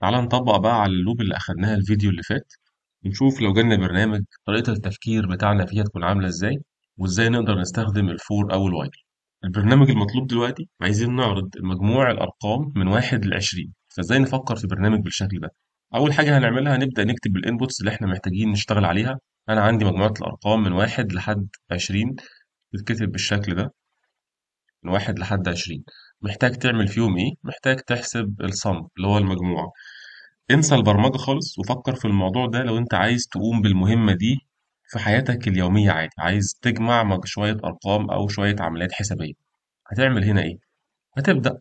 تعالى نطبق بقى على اللوب اللي أخدناها الفيديو اللي فات نشوف لو جالنا برنامج طريقة التفكير بتاعنا فيها تكون عاملة إزاي وإزاي نقدر نستخدم الفور أو الوايل البرنامج المطلوب دلوقتي عايزين نعرض مجموع الأرقام من واحد لعشرين فإزاي نفكر في برنامج بالشكل ده أول حاجة هنعملها هنبدأ نكتب الإنبوتس اللي إحنا محتاجين نشتغل عليها أنا عندي مجموعة الأرقام من واحد لحد عشرين تتكتب بالشكل ده من واحد لحد عشرين محتاج تعمل فيهم إيه؟ محتاج تحسب الصم اللي هو المجموع انسى البرمجة خالص وفكر في الموضوع ده لو أنت عايز تقوم بالمهمة دي في حياتك اليومية عادي عايز تجمع مج- شوية أرقام أو شوية عمليات حسابية هتعمل هنا إيه؟ هتبدأ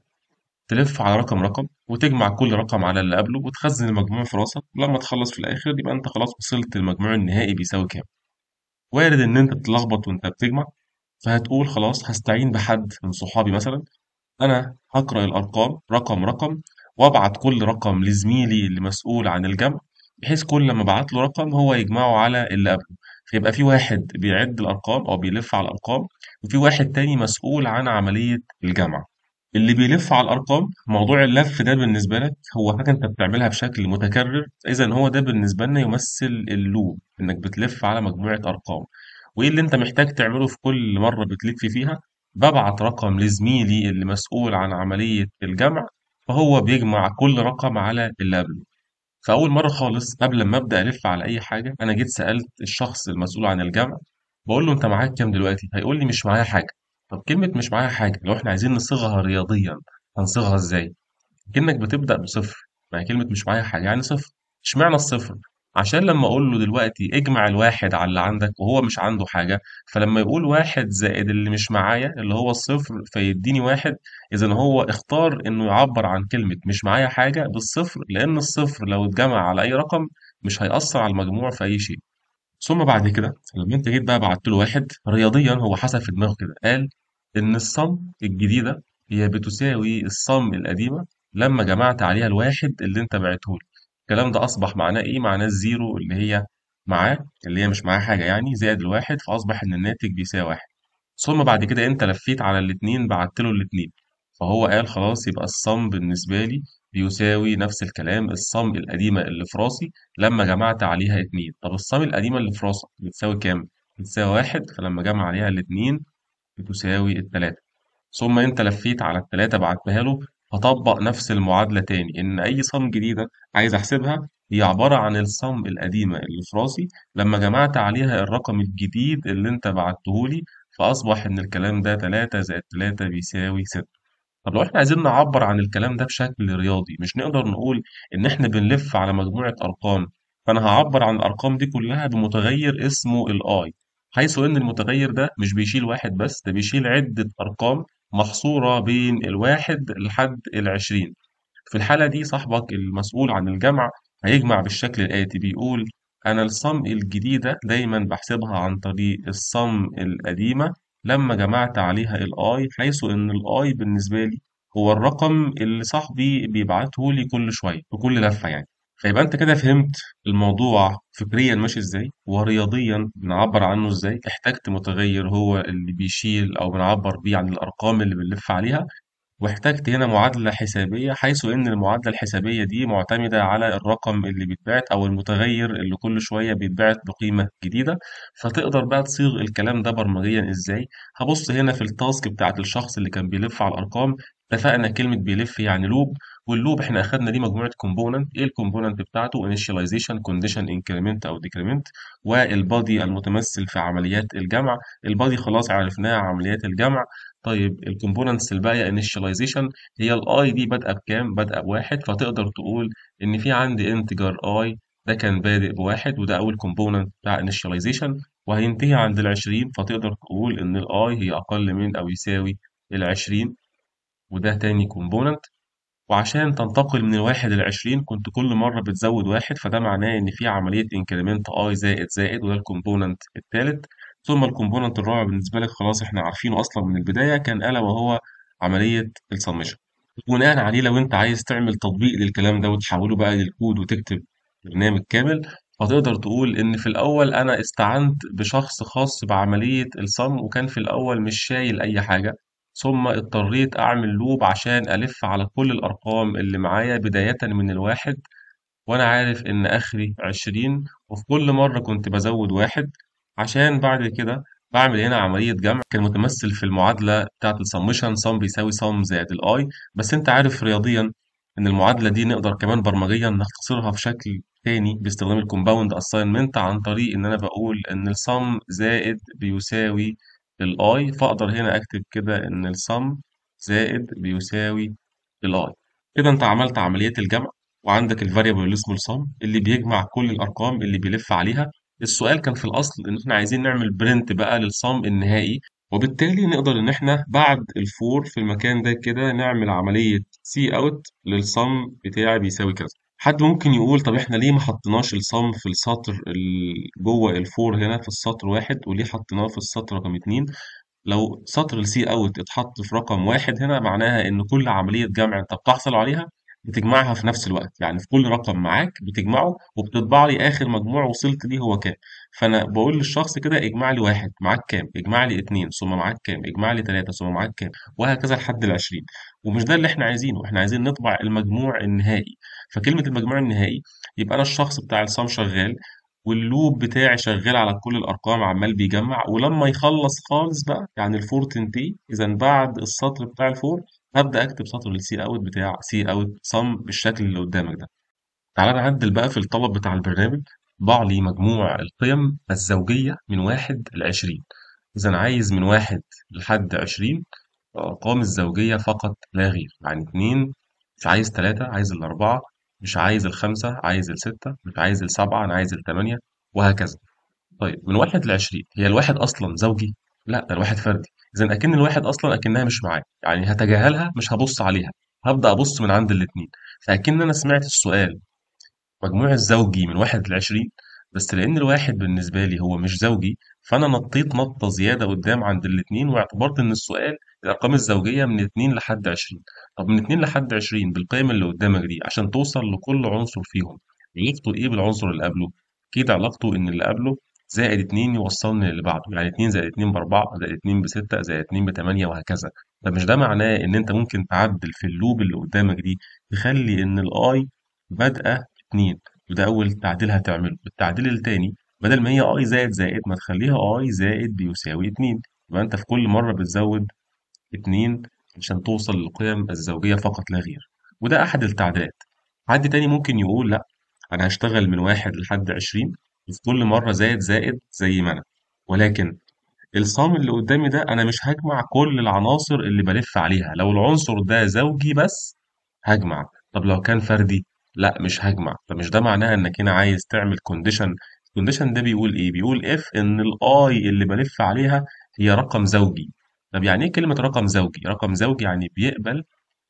تلف على رقم رقم وتجمع كل رقم على اللي قبله وتخزن المجموع في راسك ولما تخلص في الآخر يبقى أنت خلاص وصلت المجموع النهائي بيساوي كام وارد إن أنت تتلخبط وأنت بتجمع فهتقول خلاص هستعين بحد من صحابي مثلا أنا هقرأ الأرقام رقم، رقم، وأبعت كل رقم لزميلي اللي مسؤول عن الجمع، بحيث كل لمّا أبعت له رقم هو يجمعه على اللي قبله، فيبقى في واحد بيعد الأرقام أو بيلِّف على الأرقام، وفي واحد تاني مسؤول عن عملية الجمع. اللي بيلِّف على الأرقام، موضوع اللَّف ده بالنسبة لك هو حاجة أنت بتعملها بشكل متكرر، إذًا هو ده بالنسبة لنا يمثل اللوب إنك بتلِّف على مجموعة أرقام، وإيه اللي أنت محتاج تعمله في كل مرة بتلِف فيها؟ ببعت رقم لزميلي اللي مسؤول عن عملية الجمع، فهو بيجمع كل رقم على اللي فأول مرة خالص قبل ما أبدأ ألِف على أي حاجة، أنا جيت سألت الشخص المسؤول عن الجمع، بقول له: "أنت معاك كام دلوقتي؟" هيقول لي: "مش معايا حاجة." طب كلمة مش معايا حاجة لو إحنا عايزين نصيغها رياضيًا، هنصيغها إزاي؟ كأنك بتبدأ بصفر، ما هي كلمة مش معايا حاجة يعني صفر، إشمعنى الصفر؟ عشان لمّا أقول له دلوقتي اجمع الواحد على اللي عندك وهو مش عنده حاجة، فلمّا يقول واحد زائد اللي مش معايا اللي هو الصفر فيدّيني واحد، إذًا هو اختار إنه يعبّر عن كلمة مش معايا حاجة بالصفر، لإن الصفر لو اتجمع على أي رقم مش هيأثّر على المجموع في أي شيء. ثم بعد كده لمّا أنت جيت بقى بعتّ له واحد، رياضيًا هو حسب في دماغه كده، قال إن الصم الجديدة هي بتساوي الصم القديمة لمّا جمعت عليها الواحد اللي أنت بعته له الكلام ده أصبح معناه إيه؟ معناه الزيرو اللي هي معاه اللي هي مش معاه حاجة يعني زائد الواحد فأصبح إن الناتج بيساوي واحد ثم بعد كده أنت لفيت على الاتنين بعت له الاتنين فهو قال خلاص يبقى الصم بالنسبة لي بيساوي نفس الكلام الصم القديمة اللي في راسي لما جمعت عليها اتنين طب الصم القديمة اللي في راسك بتساوي كام؟ بتساوي واحد فلما جمع عليها الاتنين بتساوي التلاتة ثم أنت لفيت على التلاتة بعتها له هطبق نفس المعادلة تاني، إن أي صم جديدة عايز أحسبها هي عبارة عن الصم القديمة اللي في راسي لمّا جمعت عليها الرقم الجديد اللي أنت بعته لي، فأصبح إن الكلام ده تلاتة زائد تلاتة بيساوي ستة. طب لو إحنا عايزين نعبّر عن الكلام ده بشكل رياضي، مش نقدر نقول إن إحنا بنلِف على مجموعة أرقام، فأنا هعبر عن الأرقام دي كلّها بمتغيّر اسمه الآي حيث إن المتغيّر ده مش بيشيل واحد بس، ده بيشيل عدة أرقام. محصورة بين الواحد لحد العشرين في الحالة دي صاحبك المسؤول عن الجمع هيجمع بالشكل الآتي بيقول أنا الصم الجديدة دايما بحسبها عن طريق الصم القديمة لما جمعت عليها الآي حيث إن الآي بالنسبة لي هو الرقم اللي صاحبي بيبعته لي كل شوية في كل لفة يعني فيبقى أنت كده فهمت الموضوع فكريًا ماشي إزاي، ورياضيًا بنعبّر عنه إزاي، احتجت متغيّر هو اللي بيشيل أو بنعبّر بيه عن الأرقام اللي بنلِّف عليها، واحتجت هنا معادلة حسابية حيث إن المعادلة الحسابية دي معتمدة على الرقم اللي بيتبعت أو المتغيّر اللي كل شوية بيتبعت بقيمة جديدة، فتقدر بقى تصيغ الكلام ده برمجيًا إزاي، هبص هنا في التاسك بتاعت الشخص اللي كان بيلِّف على الأرقام، اتفقنا كلمة بيلِّف يعني لوب واللوب احنا اخدنا ليه مجموعه كومبوننت ايه الكومبوننت بتاعته انيشاليزيشن كونديشن انكريمنت او ديكريمنت والبادي المتمثل في عمليات الجمع البادي خلاص عرفناها عمليات الجمع طيب الكومبوننتس الباقيه انيشاليزيشن هي الاي دي بادئه بكام بادئه بواحد فتقدر تقول ان في عندي انتجر اي ده كان بادئ بواحد وده اول كومبوننت بتاع انيشاليزيشن وهينتهي عند ال20 فتقدر تقول ان الاي هي اقل من او يساوي ال20 وده تاني كومبوننت وعشان تنتقل من الواحد للعشرين كنت كل مرة بتزود واحد فده معناه إن في عملية إنكريمنت أي زائد زائد وده الكومبوننت الثالث ثم الكومبوننت الرابع بالنسبة لك خلاص إحنا عارفينه أصلا من البداية كان ألا وهو عملية السمشن وبناء عليه لو أنت عايز تعمل تطبيق للكلام ده وتحوله بقى للكود وتكتب برنامج كامل فتقدر تقول إن في الأول أنا استعنت بشخص خاص بعملية الصم وكان في الأول مش شايل أي حاجة ثم اضطريت أعمل لوب عشان ألف على كل الأرقام اللي معايا بداية من الواحد وأنا عارف إن آخري عشرين وفي كل مرة كنت بزود واحد عشان بعد كده بعمل هنا عملية جمع كان متمثل في المعادلة بتاعت السمشن سم بيساوي سم زائد الأي بس أنت عارف رياضيا إن المعادلة دي نقدر كمان برمجيا نختصرها في شكل تاني باستخدام الكومباوند أساينمنت عن طريق إن أنا بقول إن السم زائد بيساوي i فاقدر هنا اكتب كده ان السم زائد بيساوي الاي كده انت عملت عمليه الجمع وعندك الفاريبل اللي اسمه السم اللي بيجمع كل الارقام اللي بيلف عليها السؤال كان في الاصل ان احنا عايزين نعمل برنت بقى sum النهائي وبالتالي نقدر ان احنا بعد الفور في المكان ده كده نعمل عمليه سي اوت sum بتاعي بيساوي كذا حد ممكن يقول طب احنا ليه ما حطيناش الصم في السطر جوه الفور هنا في السطر واحد وليه حطيناه في السطر رقم اتنين لو سطر السي اوت اتحط في رقم واحد هنا معناها ان كل عملية جمع انت بتحصل عليها بتجمعها في نفس الوقت يعني في كل رقم معاك بتجمعه وبتطبع لي اخر مجموع وصلت ليه هو كام فأنا بقول للشخص كده اجمع لي واحد معاك كام، اجمع لي اتنين ثم معاك كام، اجمع لي تلاتة ثم معاك كام، وهكذا لحد ال20 ومش ده اللي إحنا عايزينه، إحنا عايزين نطبع المجموع النهائي، فكلمة المجموع النهائي يبقى أنا الشخص بتاع الصم شغال واللوب بتاعي شغال على كل الأرقام عمّال بيجمّع، ولمّا يخلّص خالص بقى يعني الفور تنتهي اذا بعد السطر بتاع الفور هبدا أكتب سطر السي اوت بتاع سي اوت صم بالشكل اللي قدامك ده. تعالى نعدِّل بقى في الطلب بتاع البرنامج. ضع لي مجموع القيم الزوجية من واحد لعشرين إذا عايز من واحد لحد عشرين الأرقام الزوجية فقط لا غير يعني اتنين مش عايز تلاتة عايز الأربعة مش عايز الخمسة عايز الستة مش عايز السبعة أنا عايز التمانية وهكذا طيب من واحد لعشرين هي الواحد أصلا زوجي؟ لا ده الواحد فردي إذا أكن الواحد أصلا أكنها مش معايا يعني هتجاهلها مش هبص عليها هبدأ أبص من عند الاتنين فأكن أنا سمعت السؤال مجموع الزوجي من واحد لعشرين بس لأن الواحد بالنسبة لي هو مش زوجي فأنا نطيت نطة زيادة قدام عند الاتنين واعتبرت إن السؤال الأرقام الزوجية من اتنين لحد عشرين طب من اتنين لحد عشرين بالقيم اللي قدامك دي عشان توصل لكل عنصر فيهم علاقته إيه بالعنصر اللي قبله؟ أكيد علاقته إن اللي قبله زائد اتنين يوصلني للي بعده يعني اتنين زائد اتنين بأربعة زائد اتنين بستة زائد اتنين بتمانية وهكذا فمش ده معناه إن أنت ممكن تعدل في اللوب اللي قدامك دي تخلي إن الأي بادئة 2 وده أول تعديل هتعمله التعديل التاني بدل ما هي اي زائد زائد ما تخليها اي زائد بيساوي 2 يبقى انت في كل مره بتزود 2 عشان توصل للقيم الزوجيه فقط لا غير وده احد التعديلات حد تاني ممكن يقول لا انا هشتغل من واحد لحد 20 وفي كل مره زائد زائد زي ما انا ولكن الصام اللي قدامي ده انا مش هجمع كل العناصر اللي بلف عليها لو العنصر ده زوجي بس هجمع طب لو كان فردي لأ مش هجمع فمش ده معناها إنك هنا عايز تعمل كونديشن الكونديشن ده بيقول إيه؟ بيقول اف إن الاي اللي بلف عليها هي رقم زوجي، طب يعني إيه كلمة رقم زوجي؟ رقم زوجي يعني بيقبل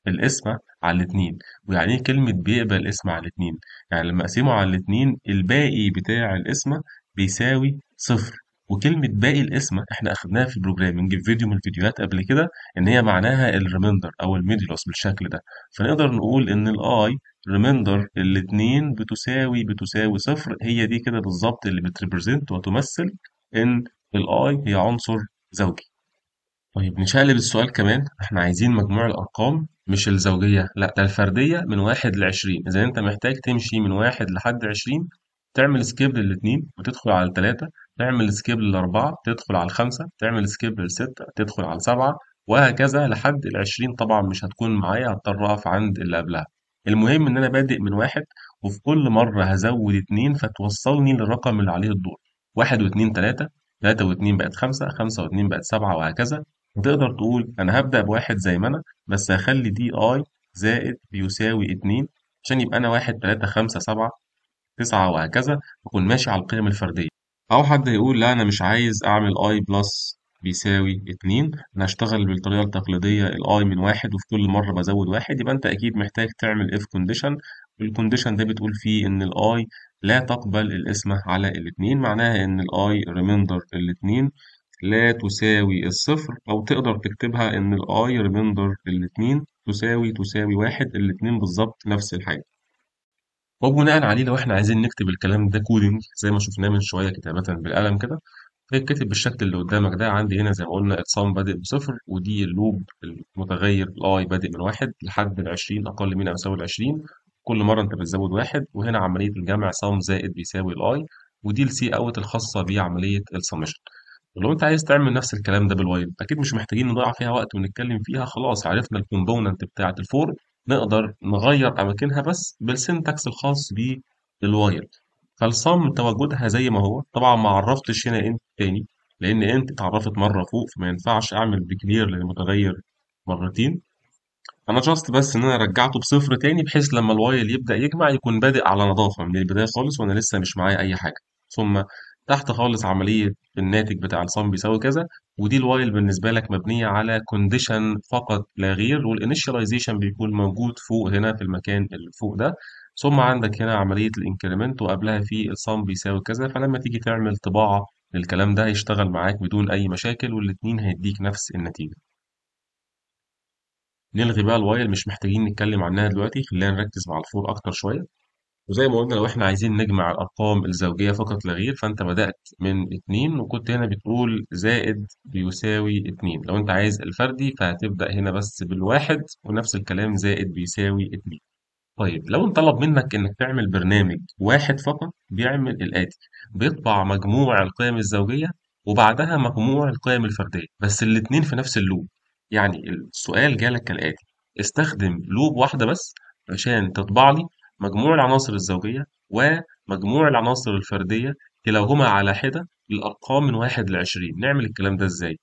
القسمة على الاثنين ويعني إيه كلمة بيقبل القسمة على الاثنين يعني لمّا أقسمه على الاثنين الباقي بتاع القسمة بيساوي صفر وكلمة باقي القسمة إحنا أخدناها في البروجرامنج في فيديو من الفيديوهات قبل كده إن هي معناها الريميندر أو الميدلوس بالشكل ده، فنقدر نقول إن الاي ريمايندر الاتنين بتساوي بتساوي صفر هي دي كده بالظبط اللي بتريبريزنت وتمثل ان الاي هي عنصر زوجي طيب نشقلب السؤال كمان احنا عايزين مجموع الارقام مش الزوجيه لا ده الفرديه من واحد ل 20 اذا انت محتاج تمشي من واحد لحد 20 تعمل سكيب للاثنين وتدخل على الثلاثه تعمل سكيب للاربعه تدخل على الخمسه تعمل سكيب للسته تدخل على السبعه وهكذا لحد ال 20 طبعا مش هتكون معايا هضطر اقف عند اللي قبلها المهم إن أنا بادئ من واحد وفي كل مرة هزود اتنين فتوصلني للرقم اللي عليه الدور واحد واتنين تلاتة تلاتة واتنين بقت خمسة خمسة واتنين بقت سبعة وهكذا تقدر تقول أنا هبدأ بواحد زي ما أنا بس هخلي دي أي زائد بيساوي اتنين عشان يبقى أنا واحد تلاتة خمسة سبعة تسعة وهكذا أكون ماشي على القيم الفردية أو حد يقول لا أنا مش عايز أعمل أي بلس بيساوي 2 انا هشتغل بالطريقه التقليديه الاي من واحد وفي كل مره بزود واحد يبقى انت اكيد محتاج تعمل اف كونديشن والكونديشن ده بتقول فيه ان الاي لا تقبل القسمه على الاثنين معناها ان الاي ريميندر الاثنين لا تساوي الصفر او تقدر تكتبها ان الاي ريميندر الاثنين تساوي تساوي واحد الاثنين بالظبط نفس الحاجه وبناء عليه لو احنا عايزين نكتب الكلام ده كودنج زي ما شفناه من شويه كتابه بالقلم كده فيتكتب بالشكل اللي قدامك ده عندي هنا زي ما قلنا اقسام بادئ بصفر ودي اللوب المتغير الاي بادئ من واحد لحد ال 20 اقل من او يساوي ال 20 كل مره انت بتزود واحد وهنا عمليه الجمع سم زائد بيساوي الاي ودي السي اوت الخاصه بعمليه السمشن لو انت عايز تعمل نفس الكلام ده بالوايل اكيد مش محتاجين نضيع فيها وقت ونتكلم فيها خلاص عرفنا الكومبوننت بتاعه الفور نقدر نغير اماكنها بس بالسنتكس الخاص بالوايل فالصم تواجدها زي ما هو طبعا ما عرفتش هنا انت تاني لان انت اتعرفت مره فوق فما ينفعش اعمل بكلير للمتغير مرتين انا جاست بس ان انا رجعته بصفر تاني بحيث لما الوايل يبدا يجمع يكون بادئ على نظافه من البدايه خالص وانا لسه مش معايا اي حاجه ثم تحت خالص عمليه الناتج بتاع الصم بيساوي كذا ودي الوايل بالنسبه لك مبنيه على كونديشن فقط لا غير والانيشاليزيشن بيكون موجود فوق هنا في المكان اللي فوق ده ثم عندك هنا عملية الانكريمنت وقبلها في الصم بيساوي كذا فلما تيجي تعمل طباعة للكلام ده هيشتغل معاك بدون أي مشاكل والاتنين هيديك نفس النتيجة. نلغي بقى الوايل مش محتاجين نتكلم عنها دلوقتي خلينا نركز مع الفور أكتر شوية. وزي ما قلنا لو احنا عايزين نجمع الأرقام الزوجية فقط لا غير فأنت بدأت من اتنين وكنت هنا بتقول زائد بيساوي اتنين لو أنت عايز الفردي فهتبدأ هنا بس بالواحد ونفس الكلام زائد بيساوي اتنين. طيب لو انطلب منك إنك تعمل برنامج واحد فقط بيعمل الآتي بيطبع مجموع القيم الزوجية وبعدها مجموع القيم الفردية بس الاتنين في نفس اللوب يعني السؤال جالك كالآتي استخدم لوب واحدة بس عشان تطبع لي مجموع العناصر الزوجية ومجموع العناصر الفردية كلاهما على حدة الأرقام من واحد لعشرين نعمل الكلام ده إزاي؟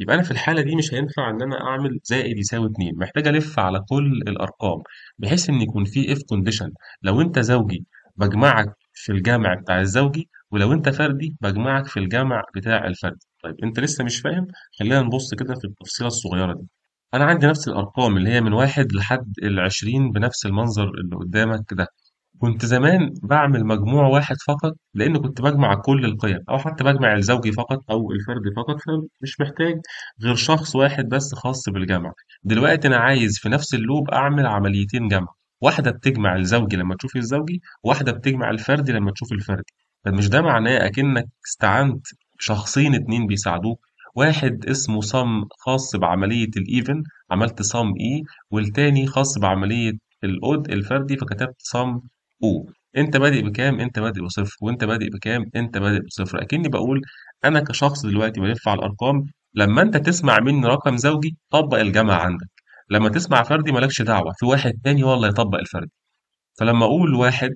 يبقى أنا في الحالة دي مش هينفع إن أنا أعمل زائد يساوي 2 محتاج ألف على كل الأرقام بحيث إن يكون في إف كونديشن لو أنت زوجي بجمعك في الجمع بتاع الزوجي ولو أنت فردي بجمعك في الجمع بتاع الفردي طيب أنت لسه مش فاهم خلينا نبص كده في التفصيلة الصغيرة دي أنا عندي نفس الأرقام اللي هي من واحد لحد العشرين بنفس المنظر اللي قدامك ده كنت زمان بعمل مجموع واحد فقط لأن كنت بجمع كل القيم أو حتى بجمع الزوجي فقط أو الفردي فقط فمش محتاج غير شخص واحد بس خاص بالجمع دلوقتي أنا عايز في نفس اللوب أعمل عمليتين جمع واحدة بتجمع الزوجي لما تشوف الزوجي واحدة بتجمع الفردي لما تشوف الفردي فمش ده معناه أكنك استعنت شخصين اتنين بيساعدوك واحد اسمه صم خاص بعملية الإيفن عملت صم إي والتاني خاص بعملية الأود الفردي فكتبت صم او انت بادئ بكام انت بادئ بصفر وانت بادئ بكام انت بادئ بصفر اكني بقول انا كشخص دلوقتي بلف على الارقام لما انت تسمع مني رقم زوجي طبق الجمع عندك لما تسمع فردي مالكش دعوه في واحد تاني هو اللي هيطبق الفردي فلما اقول واحد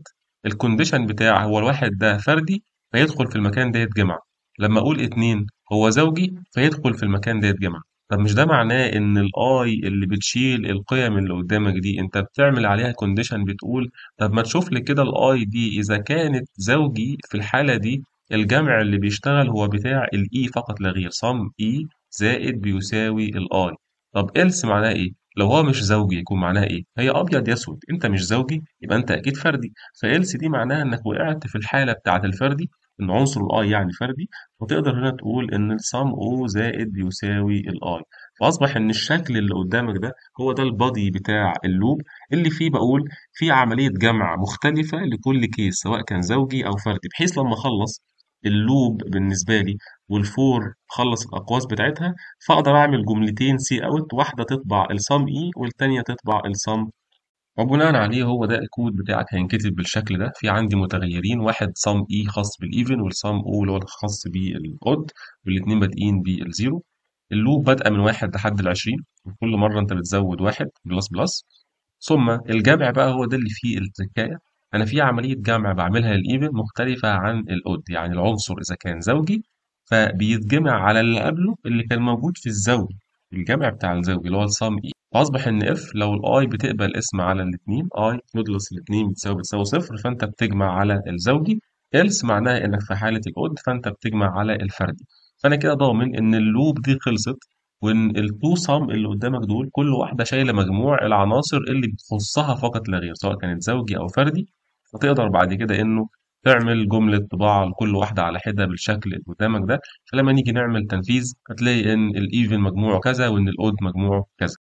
الكونديشن بتاع هو الواحد ده فردي فيدخل في المكان ده يتجمع لما اقول اتنين هو زوجي فيدخل في المكان ده يتجمع طب مش ده معناه إن الاي اللي بتشيل القِيَم اللي قُدّامك دي، أنت بتعمل عليها كونديشن بتقول طب ما تشوف لي كده الاي دي إذا كانت زوجي في الحالة دي الجمع اللي بيشتغل هو بتاع الاي e فقط لا غير، صم E زائد بيساوي الاي طب إلس معناها إيه؟ لو هو مش زوجي يكون معناها إيه؟ هي أبيض يا أسود، أنت مش زوجي يبقى أنت أكيد فردي، فإلس دي معناها إنك وقعت في الحالة بتاعة الفردي. العنصر الاي يعني فردي فتقدر هنا تقول ان السم او زائد يساوي الاي فاصبح ان الشكل اللي قدامك ده هو ده البادي بتاع اللوب اللي فيه بقول فيه عمليه جمع مختلفه لكل كيس سواء كان زوجي او فردي بحيث لما اخلص اللوب بالنسبه لي والفور خلص الاقواس بتاعتها فاقدر اعمل جملتين سي اوت واحده تطبع السم اي e والثانيه تطبع السم وبناء عليه هو ده الكود بتاعك هينكتب بالشكل ده في عندي متغيرين واحد صم اي e خاص بالايفن والصم او اللي هو الخاص بالاود والاثنين بادئين بالزيرو اللوب بادئه من واحد لحد ال 20 وكل مره انت بتزود واحد بلس بلس ثم الجمع بقى هو ده اللي فيه التكايه انا في عمليه جمع بعملها للايفن مختلفه عن الاود يعني العنصر اذا كان زوجي فبيتجمع على اللي قبله اللي كان موجود في الزوج الجمع بتاع الزاوية اللي هو السم اي فاصبح ان اف لو الاي بتقبل اسم على الاثنين اي مودلس الاثنين بتساوي بتساوي صفر فانت بتجمع على الزوجي إلس معناها انك في حالة الاود فانت بتجمع على الفردي فانا كده ضامن ان اللوب دي خلصت وان التو صم اللي قدامك دول كل واحدة شايلة مجموع العناصر اللي بتخصها فقط لا غير سواء كانت زوجي او فردي فتقدر بعد كده انه تعمل جملة طباعة لكل واحدة على حدة بالشكل اللي قدامك ده فلما نيجي نعمل تنفيذ هتلاقي إن الإيفن مجموعه كذا وإن الأود مجموعه كذا